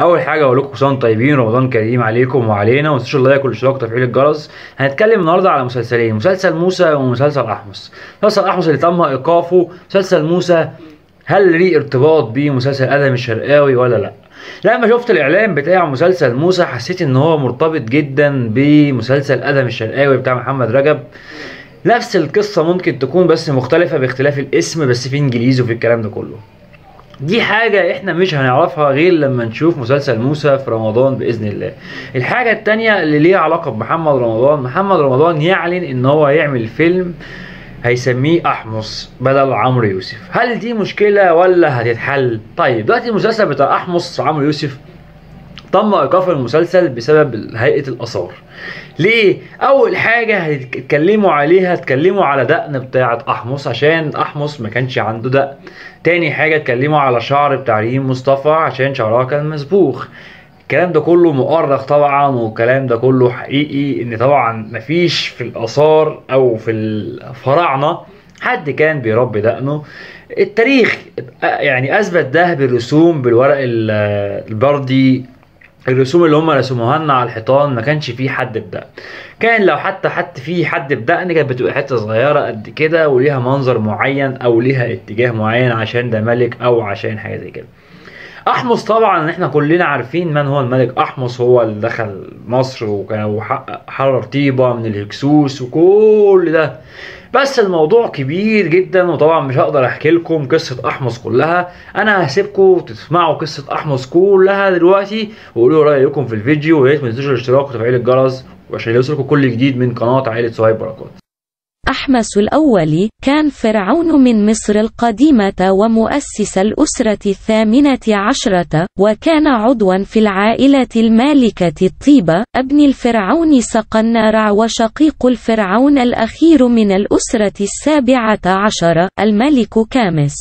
اول حاجه اقول لكم كل سنه طيبين رمضان كريم عليكم وعلينا وما تنسوش اللايك والاشتراك وتفعيل الجرس هنتكلم النهارده على مسلسلين مسلسل موسى ومسلسل احمس مسلسل احمس اللي تم ايقافه مسلسل موسى هل ليه ارتباط بمسلسل ادم الشرقاوي ولا لا لما شفت الاعلان بتاع مسلسل موسى حسيت ان هو مرتبط جدا بمسلسل ادم الشرقاوي بتاع محمد رجب نفس القصه ممكن تكون بس مختلفه باختلاف الاسم بس في انجليزي وفي الكلام ده كله دي حاجة احنا مش هنعرفها غير لما نشوف مسلسل موسى في رمضان بإذن الله الحاجة التانية اللي ليها علاقة بمحمد رمضان محمد رمضان يعلن ان هو هيعمل فيلم هيسميه احمص بدل عمرو يوسف هل دي مشكلة ولا هتتحل؟ طيب دلوقتي المسلسل بتاع احمص عمرو يوسف تم ايقاف المسلسل بسبب هيئه الاثار ليه اول حاجه هيتكلموا عليها اتكلموا على دقن بتاعه احمص عشان احمص ما كانش عنده دقن تاني حاجه اتكلموا على شعر بتاع ريم مصطفى عشان شعرها كان مسبوخ الكلام ده كله مؤرخ طبعا والكلام ده كله حقيقي ان طبعا مفيش في الاثار او في الفراعنه حد كان بيربي دقنه التاريخ يعني اثبت ده بالرسوم بالورق البردي الرسوم اللي هم رسموها لنا على الحيطان ما كانش فيه حد بدقن كان لو حتى حد فيه حد بدقن كانت بتبقى حته صغيره قد كده وليها منظر معين او ليها اتجاه معين عشان ده ملك او عشان حاجه زي كده احمص طبعا احنا كلنا عارفين من هو الملك احمص هو اللي دخل مصر وكان حرر طيبه من الهكسوس وكل ده بس الموضوع كبير جدا وطبعا مش هقدر احكي لكم قصه احمص كلها انا هسيبكم تسمعوا قصه احمص كلها دلوقتي وقولوا رايكم في الفيديو ويا ما تنسوش الاشتراك وتفعيل الجرس عشان يوصلكم كل جديد من قناه عائله سهيب بركات أحمس الأول كان فرعون من مصر القديمة ومؤسس الأسرة الثامنة عشرة وكان عضوا في العائلة المالكة الطيبة ابن الفرعون سقنارع وشقيق الفرعون الأخير من الأسرة السابعة عشر الملك كامس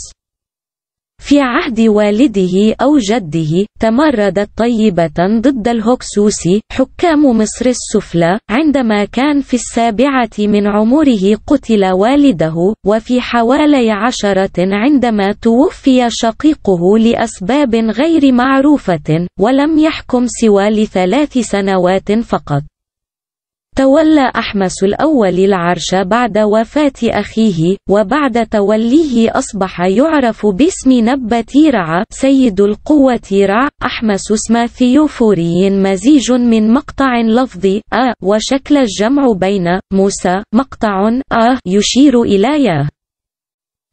في عهد والده أو جده تمردت طيبة ضد الهكسوسي حكام مصر السفلى عندما كان في السابعة من عمره قتل والده وفي حوالي عشرة عندما توفي شقيقه لأسباب غير معروفة ولم يحكم سوى لثلاث سنوات فقط تولى أحمس الأول العرش بعد وفاة أخيه، وبعد توليه أصبح يعرف باسم رع سيد القوة رع. أحمس اسم ثيوفوري مزيج من مقطع لفظي أ وشكل الجمع بين موسى مقطع أ يشير إلى ياه.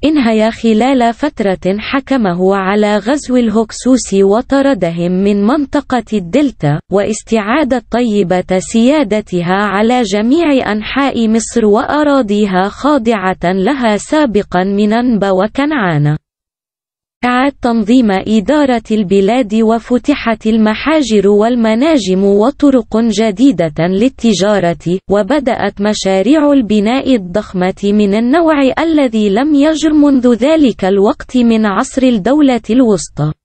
انهي خلال فترة حكمه على غزو الهكسوس وطردهم من منطقة الدلتا واستعاد طيبة سيادتها على جميع أنحاء مصر وأراضيها خاضعة لها سابقا من أنب وكنعان أعاد تنظيم إدارة البلاد وفتحت المحاجر والمناجم وطرق جديدة للتجارة، وبدأت مشاريع البناء الضخمة من النوع الذي لم يجر منذ ذلك الوقت من عصر الدولة الوسطى.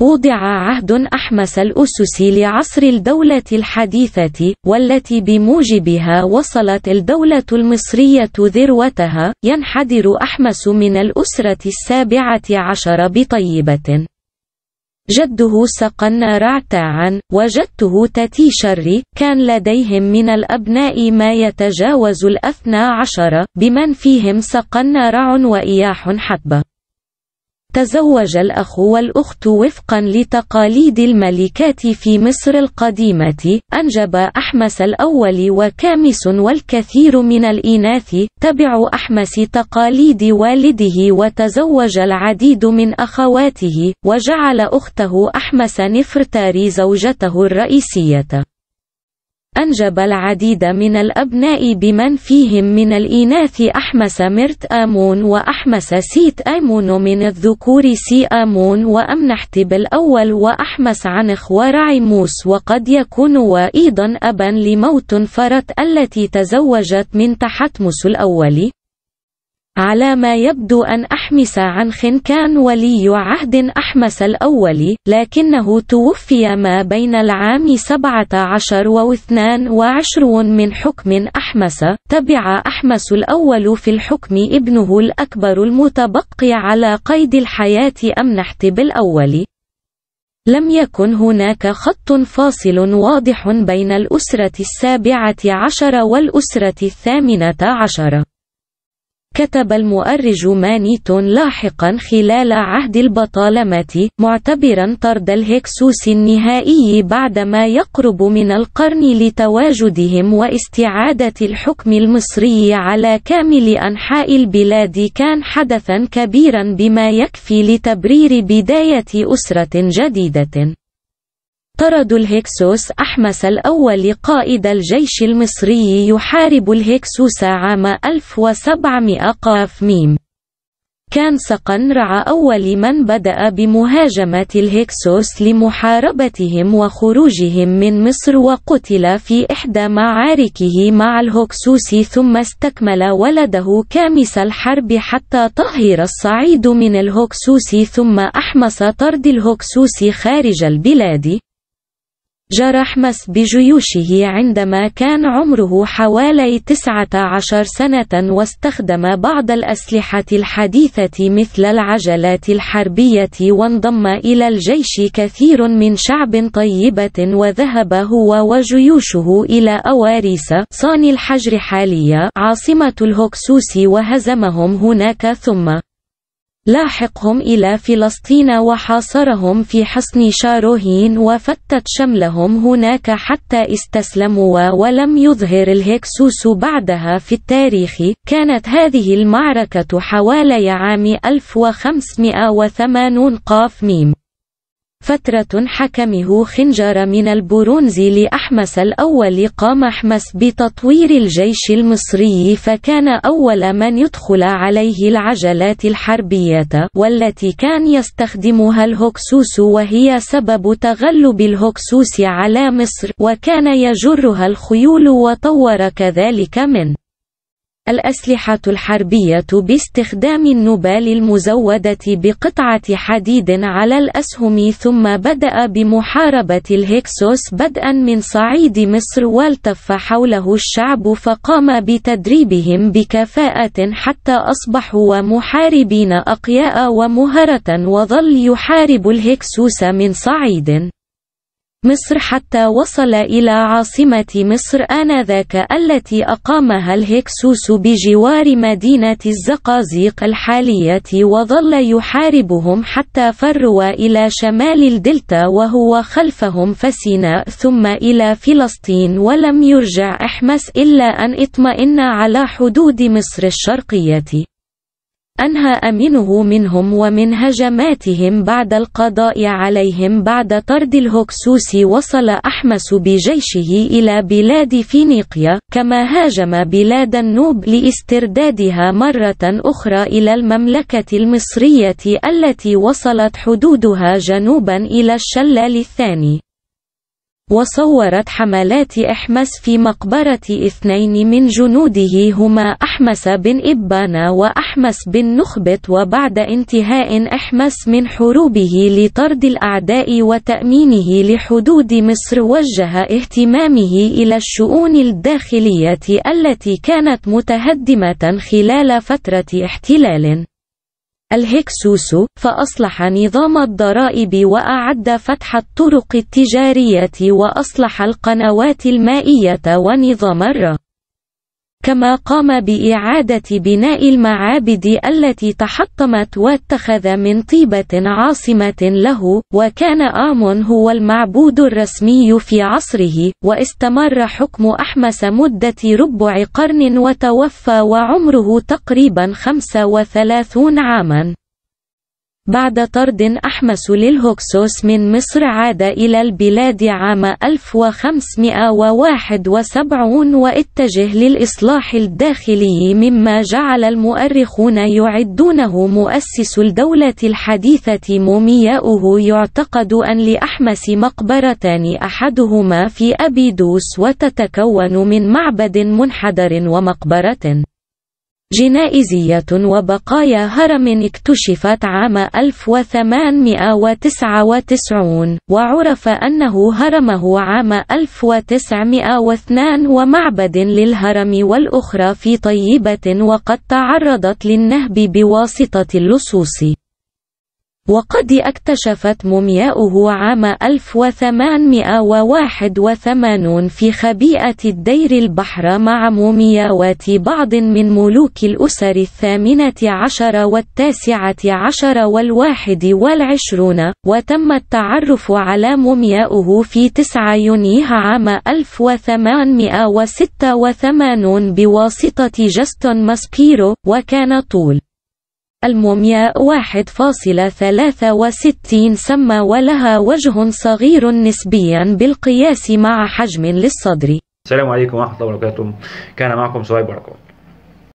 وضع عهد أحمس الأسس لعصر الدولة الحديثة، والتي بموجبها وصلت الدولة المصرية ذروتها، ينحدر أحمس من الأسرة السابعة عشر بطيبة. جده سقن رعتاعا، وجدته شري كان لديهم من الأبناء ما يتجاوز الأثنى عشر، بمن فيهم سقن رع وإياح حتبة. تزوج الأخ والأخت وفقا لتقاليد الملكات في مصر القديمة أنجب أحمس الأول وكامس والكثير من الإناث تبع أحمس تقاليد والده وتزوج العديد من أخواته وجعل أخته أحمس نفرتاري زوجته الرئيسية أنجب العديد من الأبناء بمن فيهم من الإناث أحمس مرت آمون وأحمس سيت آمون من الذكور سي آمون وأمنحت بالأول وأحمس عنخ ورعيموس وقد يكون وأيضا أبا لموت فرت التي تزوجت من تحتمس الأول على ما يبدو أن أحمس خن كان ولي عهد أحمس الأول لكنه توفي ما بين العام 17 و 22 من حكم أحمس تبع أحمس الأول في الحكم ابنه الأكبر المتبقي على قيد الحياة أمنحت بالأول لم يكن هناك خط فاصل واضح بين الأسرة السابعة عشر والأسرة الثامنة عشر كتب المؤرج مانيتون لاحقا خلال عهد البطالمة معتبرا طرد الهكسوس النهائي بعدما يقرب من القرن لتواجدهم واستعادة الحكم المصري على كامل أنحاء البلاد كان حدثا كبيرا بما يكفي لتبرير بداية أسرة جديدة طرد الهكسوس أحمس الأول قائد الجيش المصري يحارب الهكسوس عام 1700 قاف ميم كان رع أول من بدأ بمهاجمة الهكسوس لمحاربتهم وخروجهم من مصر وقتل في إحدى معاركه مع الهكسوس ثم استكمل ولده كامس الحرب حتى طهر الصعيد من الهكسوس ثم أحمس طرد الهكسوس خارج البلاد جرى حمس بجيوشه عندما كان عمره حوالي 19 سنة واستخدم بعض الأسلحة الحديثة مثل العجلات الحربية وانضم إلى الجيش كثير من شعب طيبة وذهب هو وجيوشه إلى أواريس صان الحجر حاليا عاصمة الهكسوس وهزمهم هناك ثم لاحقهم إلى فلسطين وحاصرهم في حصن شاروهين وفتت شملهم هناك حتى استسلموا ولم يظهر الهكسوس بعدها في التاريخ كانت هذه المعركة حوالي عام 1580 قاف ميم فترة حكمه خنجر من البرونز لأحمس الأول قام أحمس بتطوير الجيش المصري فكان أول من يدخل عليه العجلات الحربية والتي كان يستخدمها الهكسوس وهي سبب تغلب الهكسوس على مصر وكان يجرها الخيول وطور كذلك من الأسلحة الحربية باستخدام النبال المزودة بقطعة حديد على الأسهم ثم بدأ بمحاربة الهكسوس بدءا من صعيد مصر والتف حوله الشعب فقام بتدريبهم بكفاءة حتى أصبحوا محاربين أقياء ومهرة وظل يحارب الهكسوس من صعيد مصر حتى وصل إلى عاصمة مصر آنذاك التي أقامها الهكسوس بجوار مدينة الزقازيق الحالية وظل يحاربهم حتى فروا إلى شمال الدلتا وهو خلفهم فسيناء ثم إلى فلسطين ولم يرجع أحمس إلا أن اطمئن على حدود مصر الشرقية أنهى أمينه منهم ومن هجماتهم بعد القضاء عليهم بعد طرد الهكسوس وصل أحمس بجيشه إلى بلاد فينيقيا كما هاجم بلاد النوب لاستردادها مرة أخرى إلى المملكة المصرية التي وصلت حدودها جنوبا إلى الشلال الثاني وصورت حملات أحمس في مقبرة اثنين من جنوده هما أحمس بن إبان وأحمس بن نخبت وبعد انتهاء أحمس من حروبه لطرد الأعداء وتأمينه لحدود مصر وجه اهتمامه إلى الشؤون الداخلية التي كانت متهدمة خلال فترة احتلال الهكسوس فأصلح نظام الضرائب وأعد فتح الطرق التجارية وأصلح القنوات المائية ونظام الر كما قام بإعادة بناء المعابد التي تحطمت واتخذ من طيبة عاصمة له وكان آمون هو المعبود الرسمي في عصره واستمر حكم أحمس مدة ربع قرن وتوفى وعمره تقريبا 35 عاما بعد طرد أحمس للهكسوس من مصر عاد إلى البلاد عام 1571 واتجه للإصلاح الداخلي مما جعل المؤرخون يعدونه مؤسس الدولة الحديثة مومياؤه يعتقد أن لأحمس مقبرتان أحدهما في أبيدوس وتتكون من معبد منحدر ومقبرة جنائزية وبقايا هرم اكتشفت عام 1899 وعرف أنه هرمه عام 1902 ومعبد للهرم والأخرى في طيبة وقد تعرضت للنهب بواسطة اللصوص وقد اكتشفت مومياؤه عام 1881 في خبيئة الدير البحر مع مومياوات بعض من ملوك الأسر الثامنة عشر والتاسعة عشر والواحد والعشرون وتم التعرف على مومياؤه في 9 يونيو عام 1886 بواسطة جاستون ماسبيرو وكان طول المومياء 1.63 سم ولها وجه صغير نسبيا بالقياس مع حجم للصدر السلام عليكم ورحمة الله وبركاته كان معكم سويب بركات